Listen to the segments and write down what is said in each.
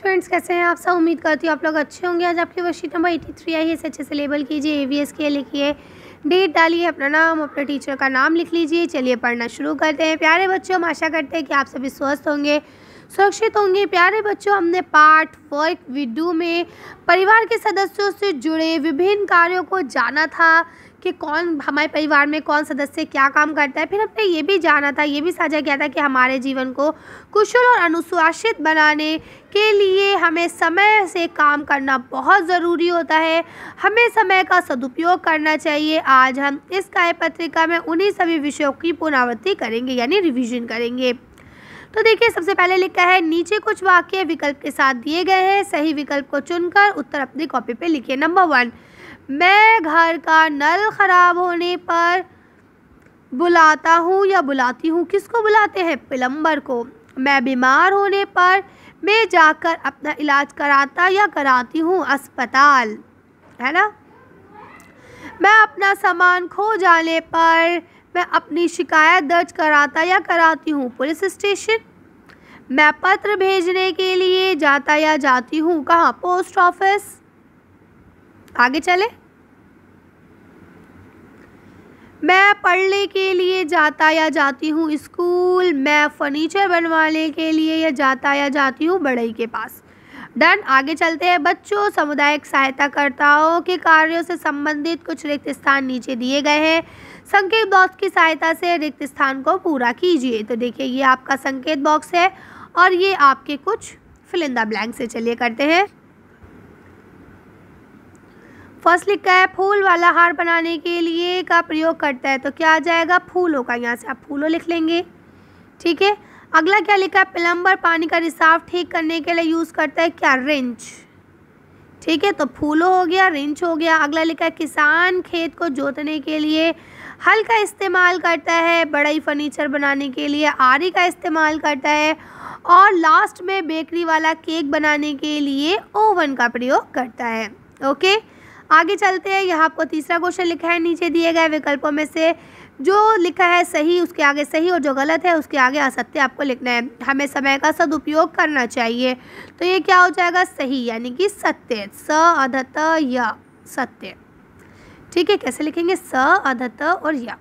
students कैसे हैं आप सब उम्मीद करती हूँ आप लोग अच्छे होंगे आज आपकी वर्कशीट नंबर एटी थ्री आई है इसे अच्छे से लेबल कीजिए ए वी एस के लिखिए डेट डालिए अपना नाम अपने टीचर का नाम लिख लीजिए चलिए पढ़ना शुरू करते हैं प्यारे बच्चों हम आशा करते हैं कि आप सभी स्वस्थ होंगे सुरक्षित होंगे प्यारे बच्चों हमने पार्ट वर्क वीडियो में परिवार के सदस्यों से जुड़े विभिन्न कार्यों को जाना था कि कौन हमारे परिवार में कौन सदस्य क्या काम करता है फिर हमने ये भी जाना था ये भी साझा किया था कि हमारे जीवन को कुशल और अनुशासित बनाने के लिए हमें समय से काम करना बहुत ज़रूरी होता है हमें समय का सदुपयोग करना चाहिए आज हम इस कार्य पत्रिका में उन्हीं सभी विषयों की पुनरावृत्ति करेंगे यानी रिविजन करेंगे तो देखिए सबसे पहले लिखा है नीचे कुछ वाक्य विकल्प के साथ दिए गए हैं सही विकल्प को चुनकर उत्तर अपनी कॉपी पे लिखिए नंबर वन मैं घर का नल खराब होने पर बुलाता हूँ या बुलाती हूँ किसको बुलाते हैं प्लम्बर को मैं बीमार होने पर मैं जाकर अपना इलाज कराता या कराती हूँ अस्पताल है ना मैं अपना सामान खो जाने पर मैं अपनी शिकायत दर्ज कराता या कराती हूँ पुलिस स्टेशन मैं पत्र भेजने के लिए जाता या जाती हूँ कहाँ पोस्ट ऑफिस आगे चले मैं पढ़ने के लिए जाता या जाती हूँ स्कूल मैं फर्नीचर बनवाने के लिए या जाता या जाती हूँ बड़ई के पास डन आगे चलते हैं बच्चों सामुदायिक सहायताकर्ताओं के कार्यों से संबंधित कुछ रिक्त स्थान नीचे दिए गए हैं संकेत बॉक्स की सहायता से रिक्त स्थान को पूरा कीजिए तो देखिए ये आपका संकेत बॉक्स है और ये आपके कुछ फिलिंदा ब्लैंक से चलिए करते हैं फर्स्ट लिखा है फूल वाला हार बनाने के लिए का प्रयोग करता है तो क्या आ जाएगा फूलों का यहाँ से आप फूलों लिख लेंगे ठीक है अगला क्या लिखा है प्लम्बर पानी का रिसाव ठीक करने के लिए यूज़ करता है क्या रिंच ठीक है तो फूलो हो गया रिंच हो गया अगला लिखा है किसान खेत को जोतने के लिए हल का इस्तेमाल करता है बड़ाई फर्नीचर बनाने के लिए आरी का इस्तेमाल करता है और लास्ट में बेकरी वाला केक बनाने के लिए ओवन का प्रयोग करता है ओके आगे चलते हैं यहाँ आपको तीसरा क्वेश्चन लिखा है नीचे दिए गए विकल्पों में से जो लिखा है सही उसके आगे सही और जो गलत है उसके आगे असत्य आपको लिखना है हमें समय का सदुपयोग करना चाहिए तो ये क्या हो जाएगा सही यानी कि सत्य स अधत य सत्य ठीक है कैसे लिखेंगे स अधत और या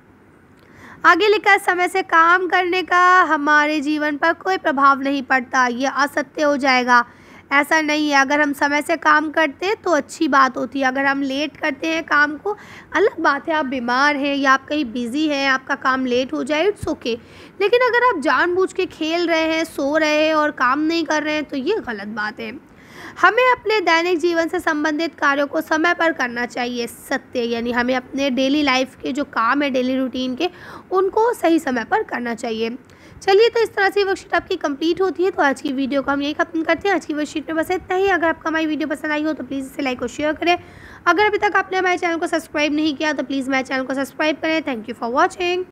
आगे लिखा है समय से काम करने का हमारे जीवन पर कोई प्रभाव नहीं पड़ता यह असत्य हो जाएगा ऐसा नहीं है अगर हम समय से काम करते हैं तो अच्छी बात होती है अगर हम लेट करते हैं काम को अलग बात है आप बीमार हैं या आप कहीं बिज़ी हैं आपका काम लेट हो जाए इट्स ओके लेकिन अगर आप जानबूझ के खेल रहे हैं सो रहे हैं और काम नहीं कर रहे हैं तो ये गलत बात है हमें अपने दैनिक जीवन से संबंधित कार्यों को समय पर करना चाहिए सत्य यानी हमें अपने डेली लाइफ के जो काम है डेली रूटीन के उनको सही समय पर करना चाहिए चलिए तो इस तरह से वर्कशीट आपकी कंप्लीट होती है तो आज की वीडियो को हम यही खत्म करते हैं आज की वर्कशीट में बस इतना ही अगर आपको हमारी वीडियो पसंद आई हो तो प्लीज़ इसे लाइक और शेयर करें अगर अभी तक आपने हमारे चैनल को सब्सक्राइब नहीं किया तो प्लीज़ मेरे चैनल को सब्सक्राइब करें थैंक यू फॉर वॉचिंग